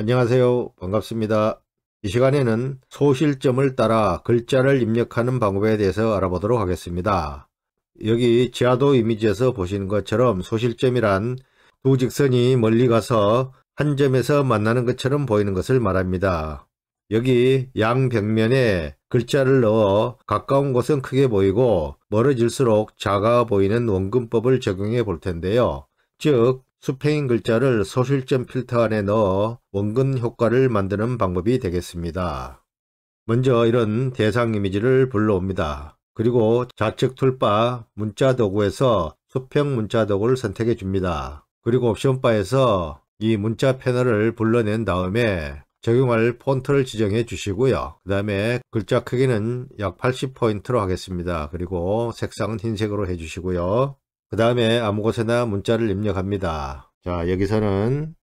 안녕하세요. 반갑습니다. 이 시간에는 소실점을 따라 글자를 입력하는 방법에 대해서 알아보도록 하겠습니다. 여기 지하도 이미지에서 보시는 것처럼 소실점이란 두 직선이 멀리 가서 한 점에서 만나는 것처럼 보이는 것을 말합니다. 여기 양 벽면에 글자를 넣어 가까운 곳은 크게 보이고 멀어질수록 작아 보이는 원근법을 적용해 볼 텐데요. 즉 스페인 글자를 소실점 필터 안에 넣어 원근 효과를 만드는 방법이 되겠습니다. 먼저 이런 대상 이미지를 불러옵니다. 그리고 좌측 툴바 문자 도구에서 수평 문자 도구를 선택해 줍니다. 그리고 옵션 바에서 이 문자 패널을 불러낸 다음에 적용할 폰트를 지정해 주시고요. 그 다음에 글자 크기는 약 80포인트로 하겠습니다. 그리고 색상은 흰색으로 해주시고요. 그 다음에 아무 곳에나 문자를 입력합니다. 자 여기서는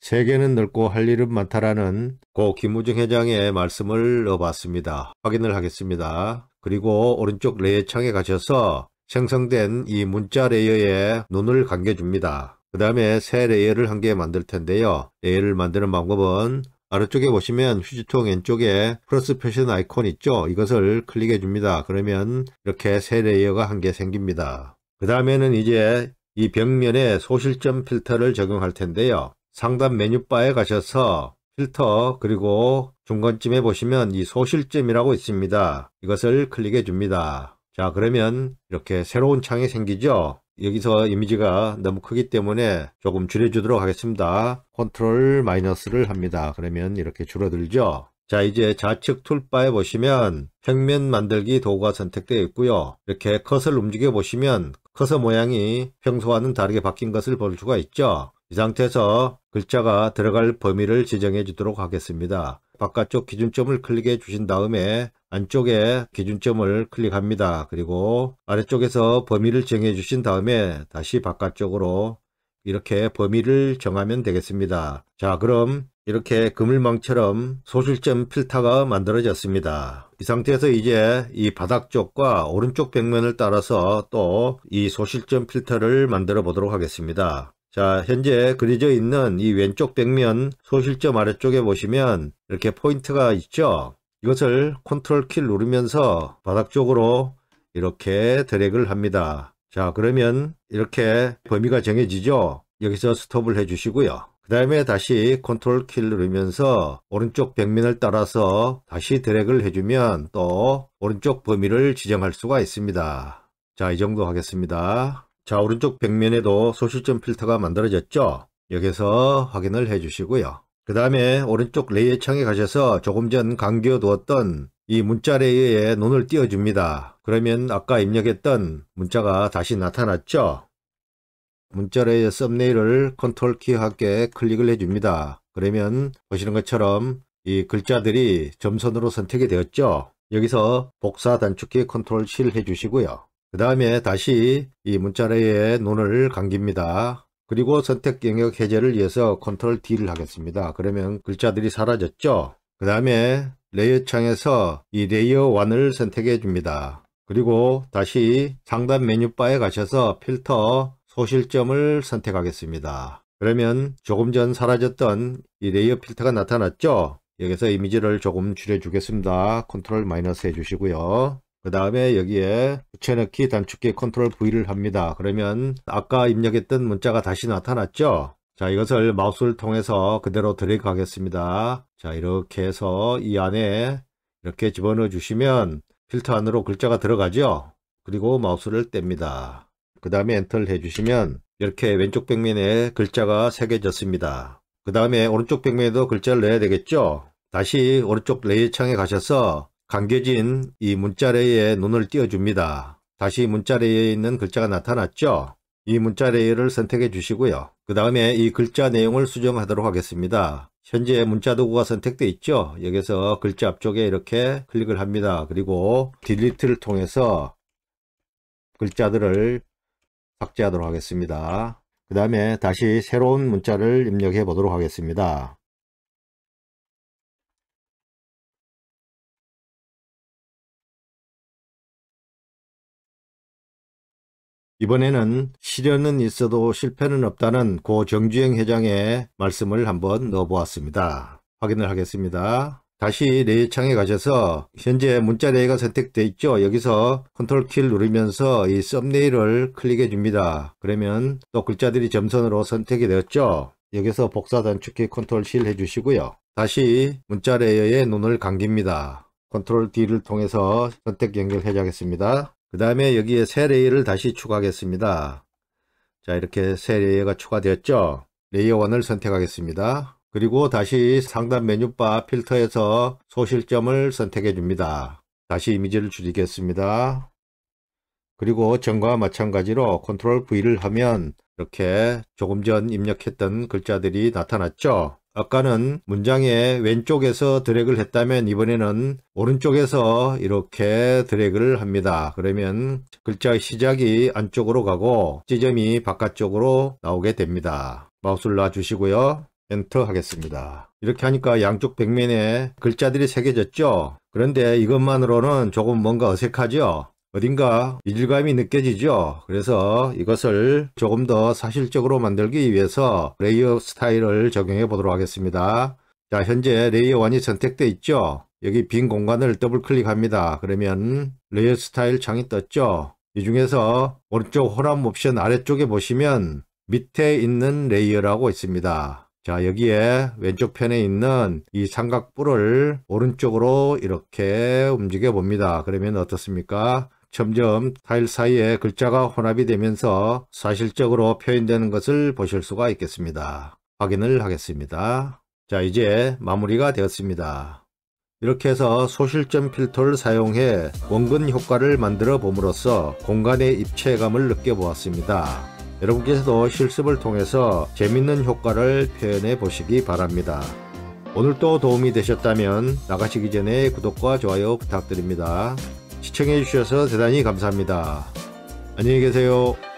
세계는 넓고 할 일은 많다라는 고 김우중 회장의 말씀을 넣어봤습니다. 확인을 하겠습니다. 그리고 오른쪽 레이어 창에 가셔서 생성된 이 문자 레이어에 눈을 감겨줍니다. 그 다음에 새 레이어를 한 개 만들 텐데요. 레이어를 만드는 방법은 아래쪽에 보시면 휴지통 왼쪽에 플러스 표시된 아이콘 있죠? 이것을 클릭해 줍니다. 그러면 이렇게 새 레이어가 한 개 생깁니다. 그 다음에는 이제 이 벽면에 소실점 필터를 적용할 텐데요. 상단 메뉴바에 가셔서 필터 그리고 중간쯤에 보시면 이 소실점이라고 있습니다. 이것을 클릭해 줍니다. 자 그러면 이렇게 새로운 창이 생기죠. 여기서 이미지가 너무 크기 때문에 조금 줄여주도록 하겠습니다. 컨트롤 마이너스를 합니다. 그러면 이렇게 줄어들죠. 자 이제 좌측 툴바에 보시면 평면 만들기 도구가 선택되어 있고요. 이렇게 컷을 움직여 보시면 컷의 모양이 평소와는 다르게 바뀐 것을 볼 수가 있죠. 이 상태에서 글자가 들어갈 범위를 지정해 주도록 하겠습니다. 바깥쪽 기준점을 클릭해 주신 다음에 안쪽에 기준점을 클릭합니다. 그리고 아래쪽에서 범위를 정해 주신 다음에 다시 바깥쪽으로 이렇게 범위를 정하면 되겠습니다. 자 그럼 이렇게 그물망처럼 소실점 필터가 만들어졌습니다. 이 상태에서 이제 이 바닥 쪽과 오른쪽 벽면을 따라서 또 이 소실점 필터를 만들어 보도록 하겠습니다. 자 현재 그려져 있는 이 왼쪽 벽면 소실점 아래쪽에 보시면 이렇게 포인트가 있죠. 이것을 컨트롤 키를 누르면서 바닥 쪽으로 이렇게 드래그를 합니다. 자 그러면 이렇게 범위가 정해지죠. 여기서 스톱을 해주시고요. 그 다음에 다시 컨트롤 키를 누르면서 오른쪽 벽면을 따라서 다시 드래그를 해주면 또 오른쪽 범위를 지정할 수가 있습니다. 자, 이 정도 하겠습니다. 자, 오른쪽 벽면에도 소실점 필터가 만들어졌죠? 여기서 확인을 해주시고요. 그 다음에 오른쪽 레이어 창에 가셔서 조금 전 감겨 두었던 이 문자 레이어에 눈을 띄워줍니다. 그러면 아까 입력했던 문자가 다시 나타났죠. 문자 레이어 썸네일을 컨트롤 키 함께 클릭을 해줍니다. 그러면 보시는 것처럼 이 글자들이 점선으로 선택이 되었죠. 여기서 복사 단축키 컨트롤 C를 해주시고요. 그 다음에 다시 이 문자 레이어에 눈을 감깁니다. 그리고 선택 영역 해제를 위해서 컨트롤 D를 하겠습니다. 그러면 글자들이 사라졌죠? 그 다음에 레이어 창에서 이 레이어 1을 선택해 줍니다. 그리고 다시 상단 메뉴바에 가셔서 필터 소실점을 선택하겠습니다. 그러면 조금 전 사라졌던 이 레이어 필터가 나타났죠? 여기서 이미지를 조금 줄여주겠습니다. 컨트롤 마이너스 해주시고요. 그 다음에 여기에 붙여넣기 단축키 컨트롤 V를 합니다. 그러면 아까 입력했던 문자가 다시 나타났죠? 자 이것을 마우스를 통해서 그대로 드래그 하겠습니다. 자 이렇게 해서 이 안에 이렇게 집어넣어 주시면 필터 안으로 글자가 들어가죠? 그리고 마우스를 뗍니다. 그 다음에 엔터를 해주시면 이렇게 왼쪽 벽면에 글자가 새겨졌습니다. 그 다음에 오른쪽 벽면에도 글자를 넣어야 되겠죠? 다시 오른쪽 레이어 창에 가셔서 감겨진 이 문자레에 이 눈을 띄워줍니다. 다시 문자레에 이 있는 글자가 나타났죠? 이 문자레이를 선택해 주시고요. 그 다음에 이 글자 내용을 수정하도록 하겠습니다. 현재 문자 도구가 선택되어 있죠? 여기서 글자 앞쪽에 이렇게 클릭을 합니다. 그리고 딜리트를 통해서 글자들을 삭제하도록 하겠습니다. 그 다음에 다시 새로운 문자를 입력해 보도록 하겠습니다. 이번에는 시련은 있어도 실패는 없다는 고 정주영 회장의 말씀을 한번 넣어보았습니다. 확인을 하겠습니다. 다시 레이창에 가셔서 현재 문자 레이가 선택되어 있죠. 여기서 컨트롤 키를 누르면서 이 썸네일을 클릭해 줍니다. 그러면 또 글자들이 점선으로 선택이 되었죠. 여기서 복사 단축키 컨트롤 C 해주시고요. 다시 문자 레이어에 눈을 감깁니다. 컨트롤 D를 통해서 선택 연결 해제하겠습니다. 그 다음에 여기에 새레이를 다시 추가하겠습니다. 자 이렇게 새 레이어가 추가되었죠. 레이어 1을 선택하겠습니다. 그리고 다시 상단 메뉴바 필터에서 소실점을 선택해 줍니다. 다시 이미지를 줄이겠습니다. 그리고 전과 마찬가지로 Ctrl V를 하면 이렇게 조금 전 입력했던 글자들이 나타났죠. 아까는 문장의 왼쪽에서 드래그를 했다면 이번에는 오른쪽에서 이렇게 드래그를 합니다. 그러면 글자의 시작이 안쪽으로 가고 지점이 바깥쪽으로 나오게 됩니다. 마우스를 놔주시고요. 엔터 하겠습니다. 이렇게 하니까 양쪽 벽면에 글자들이 새겨졌죠? 그런데 이것만으로는 조금 뭔가 어색하죠? 어딘가 이질감이 느껴지죠 그래서 이것을 조금 더 사실적으로 만들기 위해서 레이어 스타일을 적용해 보도록 하겠습니다 자 현재 레이어 1이 선택되어 있죠 여기 빈 공간을 더블 클릭합니다 그러면 레이어 스타일 창이 떴죠 이 중에서 오른쪽 호람 옵션 아래쪽에 보시면 밑에 있는 레이어라고 있습니다 자 여기에 왼쪽 편에 있는 이 삼각뿔을 오른쪽으로 이렇게 움직여 봅니다 그러면 어떻습니까 점점 타일 사이에 글자가 혼합이 되면서 사실적으로 표현되는 것을 보실 수가 있겠습니다. 확인을 하겠습니다. 자 이제 마무리가 되었습니다. 이렇게 해서 소실점 필터를 사용해 원근 효과를 만들어 봄으로써 공간의 입체감을 느껴보았습니다. 여러분께서도 실습을 통해서 재밌는 효과를 표현해 보시기 바랍니다. 오늘도 도움이 되셨다면 나가시기 전에 구독과 좋아요 부탁드립니다. 시청해주셔서 대단히 감사합니다. 안녕히 계세요.